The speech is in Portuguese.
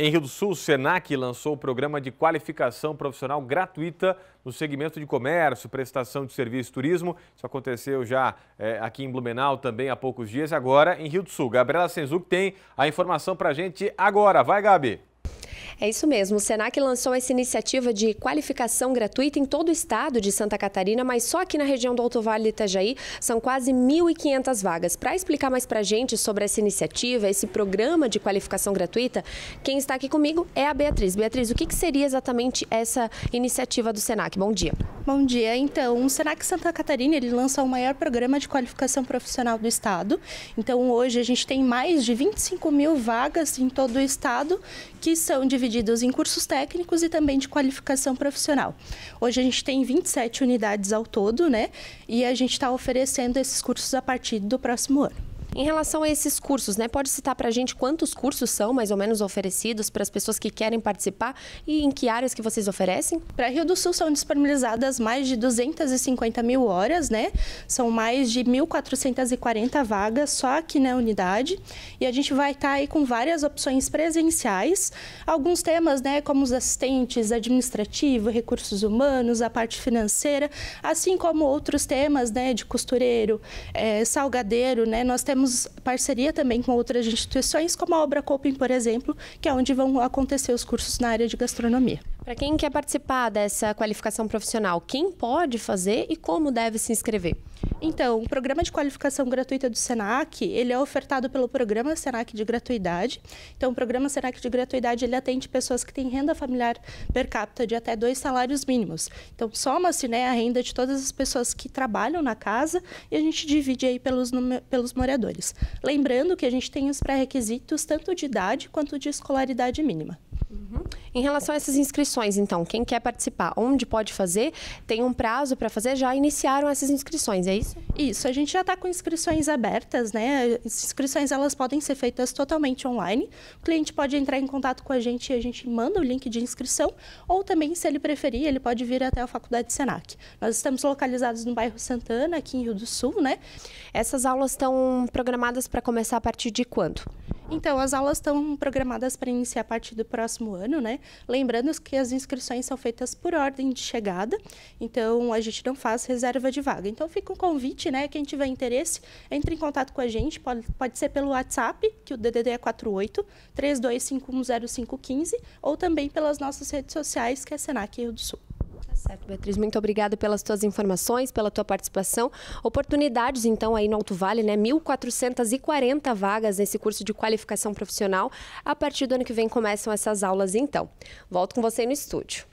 Em Rio do Sul, o SENAC lançou o programa de qualificação profissional gratuita no segmento de comércio, prestação de serviço e turismo. Isso aconteceu já é, aqui em Blumenau também há poucos dias, agora em Rio do Sul. Gabriela Senzuc tem a informação para a gente agora. Vai, Gabi! É isso mesmo. O SENAC lançou essa iniciativa de qualificação gratuita em todo o estado de Santa Catarina, mas só aqui na região do Alto Vale do Itajaí são quase 1.500 vagas. Para explicar mais para a gente sobre essa iniciativa, esse programa de qualificação gratuita, quem está aqui comigo é a Beatriz. Beatriz, o que, que seria exatamente essa iniciativa do SENAC? Bom dia. Bom dia. Então, o SENAC Santa Catarina ele lança o maior programa de qualificação profissional do estado. Então, hoje a gente tem mais de 25 mil vagas em todo o estado que são divididos em cursos técnicos e também de qualificação profissional. Hoje a gente tem 27 unidades ao todo, né? E a gente está oferecendo esses cursos a partir do próximo ano. Em relação a esses cursos, né, pode citar para a gente quantos cursos são mais ou menos oferecidos para as pessoas que querem participar e em que áreas que vocês oferecem? Para Rio do Sul são disponibilizadas mais de 250 mil horas, né? São mais de 1.440 vagas só aqui na unidade e a gente vai estar tá aí com várias opções presenciais, alguns temas, né, como os assistentes administrativo, recursos humanos, a parte financeira, assim como outros temas, né, de costureiro, é, salgadeiro, né? Nós temos temos parceria também com outras instituições, como a Obra Coping, por exemplo, que é onde vão acontecer os cursos na área de gastronomia. Para quem quer participar dessa qualificação profissional, quem pode fazer e como deve se inscrever? Então, o programa de qualificação gratuita do SENAC, ele é ofertado pelo programa SENAC de gratuidade. Então, o programa SENAC de gratuidade, ele atende pessoas que têm renda familiar per capita de até dois salários mínimos. Então, soma-se né, a renda de todas as pessoas que trabalham na casa e a gente divide aí pelos, pelos moradores. Lembrando que a gente tem os pré-requisitos tanto de idade quanto de escolaridade mínima. Uhum. Em relação a essas inscrições, então, quem quer participar, onde pode fazer, tem um prazo para fazer, já iniciaram essas inscrições, é isso? Isso, a gente já está com inscrições abertas, né? As inscrições elas podem ser feitas totalmente online. O cliente pode entrar em contato com a gente e a gente manda o link de inscrição, ou também, se ele preferir, ele pode vir até a Faculdade Senac. Nós estamos localizados no bairro Santana, aqui em Rio do Sul, né? Essas aulas estão programadas para começar a partir de quando? Então, as aulas estão programadas para iniciar a partir do próximo ano, né? Lembrando que as inscrições são feitas por ordem de chegada, então a gente não faz reserva de vaga. Então, fica um convite, né? Quem tiver interesse, entre em contato com a gente, pode, pode ser pelo WhatsApp, que o DDD é 48 32510515, ou também pelas nossas redes sociais, que é Senac Rio do Sul. Certo, Beatriz, muito obrigada pelas tuas informações, pela tua participação. Oportunidades, então, aí no Alto Vale, né? 1.440 vagas nesse curso de qualificação profissional. A partir do ano que vem começam essas aulas, então. Volto com você no estúdio.